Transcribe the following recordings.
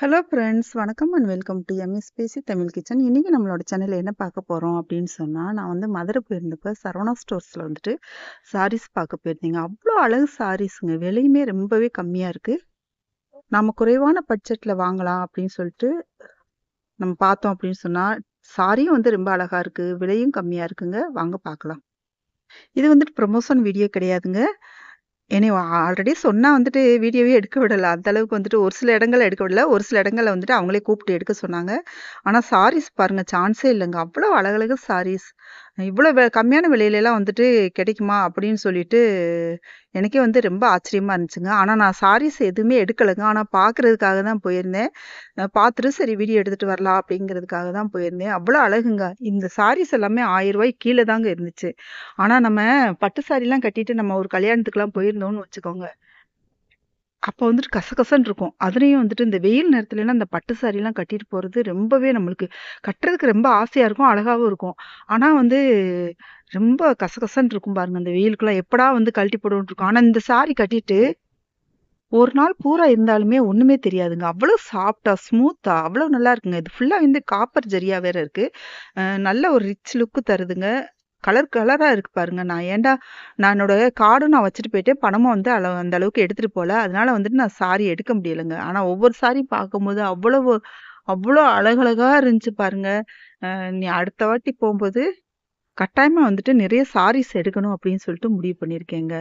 Hello friends வணக்கம் and welcome to MSPC Tamil kitchen இன்றைக்கி நம்மளோட சேனலில் என்ன பார்க்க போகிறோம் அப்படின்னு சொன்னால் நான் வந்து மதுரை போயிருந்தப்போ சரவணா ஸ்டோர்ஸில் வந்துட்டு சாரீஸ் பார்க்க போயிருந்தீங்க அவ்வளோ அழகு சாரீஸுங்க விலையுமே ரொம்பவே கம்மியாக இருக்குது நம்ம குறைவான பட்ஜெட்டில் வாங்கலாம் அப்படின்னு சொல்லிட்டு நம்ம பார்த்தோம் அப்படின்னு சொன்னால் சாரியும் வந்து ரொம்ப அழகாக இருக்குது விலையும் கம்மியாக இருக்குங்க வாங்க பார்க்கலாம் இது வந்துட்டு ப்ரொமோஷன் வீடியோ கிடையாதுங்க என்னை ஆல்ரெடி சொன்னா வந்துட்டு வீடியோவே எடுக்க விடல. அந்த அளவுக்கு வந்துட்டு ஒரு சில இடங்கள் எடுக்க விடல. ஒரு சில இடங்களில் வந்துட்டு அவங்களே கூப்பிட்டு எடுக்க சொன்னாங்க. ஆனா சாரீஸ் பாருங்க சான்ஸே இல்லங்க. அவ்வளோ அழகழகு சாரீஸ். இவ்வளோ வெ கம்மியான விலையிலலாம் வந்துட்டு கிடைக்குமா அப்படின்னு சொல்லிட்டு எனக்கே வந்து ரொம்ப ஆச்சரியமாக இருந்துச்சுங்க ஆனால் நான் சாரீஸ் எதுவுமே எடுக்கலைங்க ஆனால் பார்க்குறதுக்காக தான் போயிருந்தேன் பார்த்துட்டு சரி வீடியோ எடுத்துகிட்டு வரலாம் அப்படிங்கிறதுக்காக தான் போயிருந்தேன் அவ்வளோ அழகுங்க இந்த சாரீஸ் எல்லாமே ரூபாய் கீழே தாங்க இருந்துச்சு ஆனால் நம்ம பட்டு சாரிலாம் கட்டிட்டு நம்ம ஒரு கல்யாணத்துக்குலாம் போயிருந்தோம்னு வச்சுக்கோங்க அப்போ வந்துட்டு கசகசன்னு இருக்கும் அதுலேயும் வந்துட்டு இந்த வெயில் நேரத்துலலாம் அந்த பட்டு சாரிலாம் கட்டிட்டு போகிறது ரொம்பவே நம்மளுக்கு கட்டுறதுக்கு ரொம்ப ஆசையாக இருக்கும் அழகாகவும் இருக்கும் ஆனால் வந்து ரொம்ப கசகசன்னு இருக்கும் பாருங்க அந்த வெயிலுக்குலாம் எப்படா வந்து கழட்டி போடுவோன்னு இருக்கும் ஆனால் இந்த சாரி கட்டிட்டு ஒரு நாள் பூரா இருந்தாலுமே ஒன்றுமே தெரியாதுங்க அவ்வளோ சாஃப்டா ஸ்மூத்தா அவ்வளோ நல்லா இருக்குங்க இது ஃபுல்லாக வந்து காப்பர் ஜரியா வேற இருக்கு நல்ல ஒரு ரிச் லுக்கு தருதுங்க கலர் கலராக இருக்கு பாருங்க நான் ஏன்டா நானோட கார்டும் நான் வச்சுட்டு போயிட்டேன் பணமும் வந்து அளவு அந்த அளவுக்கு எடுத்துகிட்டு போகல அதனால வந்துட்டு நான் சாரி எடுக்க முடியலைங்க ஆனால் ஒவ்வொரு சாரி பார்க்கும்போது அவ்வளவு அவ்வளோ அழகழகாக இருந்துச்சு பாருங்க நீ அடுத்த வாட்டி போகும்போது கட்டாயமாக வந்துட்டு நிறைய சாரீஸ் எடுக்கணும் அப்படின்னு சொல்லிட்டு முடிவு பண்ணியிருக்கேங்க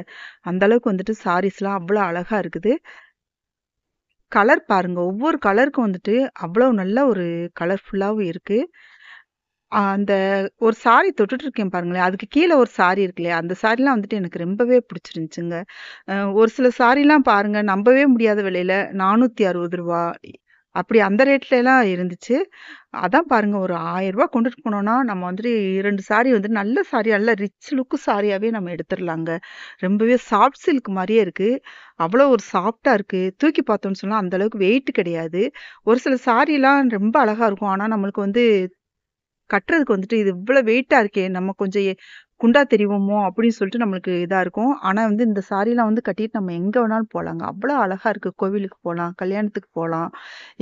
அந்தளவுக்கு வந்துட்டு சாரீஸ்லாம் அவ்வளோ அழகாக இருக்குது கலர் பாருங்கள் ஒவ்வொரு கலருக்கும் வந்துட்டு அவ்வளோ நல்ல ஒரு கலர்ஃபுல்லாகவும் இருக்குது அந்த ஒரு சாரி தொட்டுட்டு இருக்கேன் பாருங்களேன். அதுக்கு கீழே ஒரு சாரி இருக்குல்ல அந்த சாரிலாம் வந்துட்டு எனக்கு ரொம்பவே பிடிச்சிருந்துச்சுங்க. ஒரு சில சாரிலாம் பாருங்க நம்பவே முடியாத விலையில அறுபது ரூபா அப்படி அந்த ரேட்லலாம் இருந்துச்சு. அதான் பாருங்க ஒரு ஆயிரம் 1000 கொண்டுட்டு போனோம்னா, நம்ம வந்துட்டு இரண்டு சாரி வந்து நல்ல சாரி நல்ல ரிச் லுக்கு சாரியாவே நம்ம எடுத்துடலாங்க ரொம்பவே சாஃப்ட் சில்க் மாதிரியே இருக்கு. அவ்வளோ ஒரு சாஃப்டாக இருக்குது தூக்கி பார்த்தோன்னு சொன்னால் அந்த அளவுக்கு வெயிட் கிடையாது. ஒரு சில சாரியெலாம் ரொம்ப அழகாக இருக்கும். ஆனால் நம்மளுக்கு வந்து கட்டுறதுக்கு வந்துட்டு இது இவ்வளோ வெயிட்டாக இருக்கே நம்ம கொஞ்சம் குண்டா தெரிவோமோ அப்படின்னு சொல்லிட்டு நம்மளுக்கு இதாக இருக்கும் ஆனால் வந்து இந்த சாரீலாம் வந்து கட்டிட்டு நம்ம எங்கே வேணாலும் போகலாங்க அவ்வளோ அழகாக இருக்குது கோவிலுக்கு போகலாம் கல்யாணத்துக்கு போகலாம்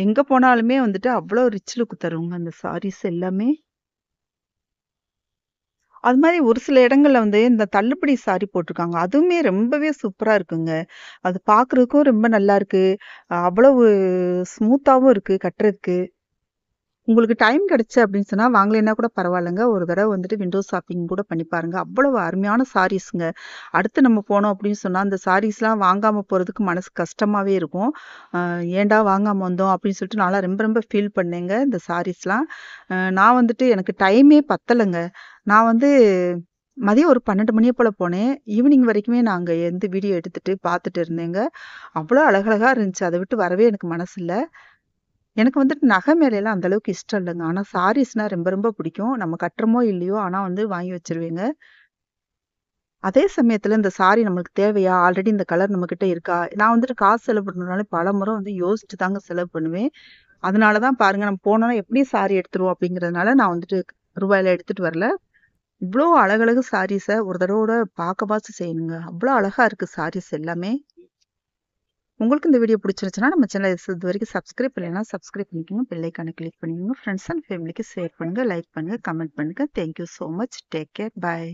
எங்கே போனாலுமே வந்துட்டு அவ்வளோ ரிச் லுக்கு தருவோங்க அந்த சாரீஸ் எல்லாமே அது மாதிரி ஒரு சில இடங்கள்ல வந்து இந்த தள்ளுபடி சாரி போட்டிருக்காங்க அதுவுமே ரொம்பவே சூப்பராக இருக்குங்க அது பார்க்குறதுக்கும் ரொம்ப நல்லா இருக்கு அவ்வளவு ஸ்மூத்தாகவும் இருக்குது கட்டுறதுக்கு உங்களுக்கு டைம் கிடைச்சு அப்படின்னு சொன்னால் வாங்கலைன்னா கூட பரவாயில்லைங்க ஒரு தடவை வந்துட்டு விண்டோ ஷாப்பிங் கூட பண்ணி பாருங்க அவ்வளவு அருமையான சாரீஸுங்க அடுத்து நம்ம போனோம் அப்படின்னு சொன்னால் அந்த சாரீஸ்லாம் வாங்காமல் போகிறதுக்கு மனசு கஷ்டமாகவே இருக்கும் ஏண்டா வாங்காமல் வந்தோம் அப்படின்னு சொல்லிட்டு நல்லா ரொம்ப ரொம்ப ஃபீல் பண்ணேங்க இந்த சாரீஸ்லாம் நான் வந்துட்டு எனக்கு டைமே பத்தலைங்க நான் வந்து மதியம் ஒரு பன்னெண்டு மணியை போல் போனேன் ஈவினிங் வரைக்குமே நாங்கள் எந்த வீடியோ எடுத்துகிட்டு பார்த்துட்டு இருந்தேங்க அவ்வளோ அழகழகாக இருந்துச்சு அதை விட்டு வரவே எனக்கு மனசில்லை எனக்கு வந்துட்டு நகை மேலையெல்லாம் அந்தளவுக்கு இஷ்டம் இல்லைங்க ஆனால் சாரீஸ்னா ரொம்ப ரொம்ப பிடிக்கும் நம்ம கட்டுறமோ இல்லையோ ஆனால் வந்து வாங்கி வச்சிருவேங்க அதே சமயத்தில் இந்த சாரி நம்மளுக்கு தேவையா ஆல்ரெடி இந்த கலர் நம்மக்கிட்ட இருக்கா நான் வந்துட்டு காசு செலவு பண்ணுறதுனால பல முறை வந்து யோசிச்சு தாங்க செலவு பண்ணுவேன் அதனால தான் பாருங்கள் நம்ம போனோன்னா எப்படியும் சாரி எடுத்துருவோம் அப்படிங்கிறதுனால நான் வந்துட்டு ரூபாயில் எடுத்துகிட்டு வரல இவ்வளோ அழகழகு சாரீஸை ஒரு தடவோட பார்க்க பார்த்து செய்யணுங்க அவ்வளோ அழகாக இருக்குது சாரீஸ் எல்லாமே உங்களுக்கு இந்த வீடியோ பிடிச்சிருச்சுன்னா நம்ம சேனல் இது வரைக்கும் சப்ஸ்கிரைப் பண்ணலாம் சப்ஸ்கிரைப் பண்ணிக்கோங்க பிள்ளைக்கான கிளிக் பண்ணிக்கோங்க ஃப்ரெண்ட்ஸ் அண்ட் ஃபேமிலிக்கு ஷேர் பண்ணுங்கள் லைக் பண்ணுங்கள் கமெண்ட் பண்ணுங்கள் thank you so much take care பாய்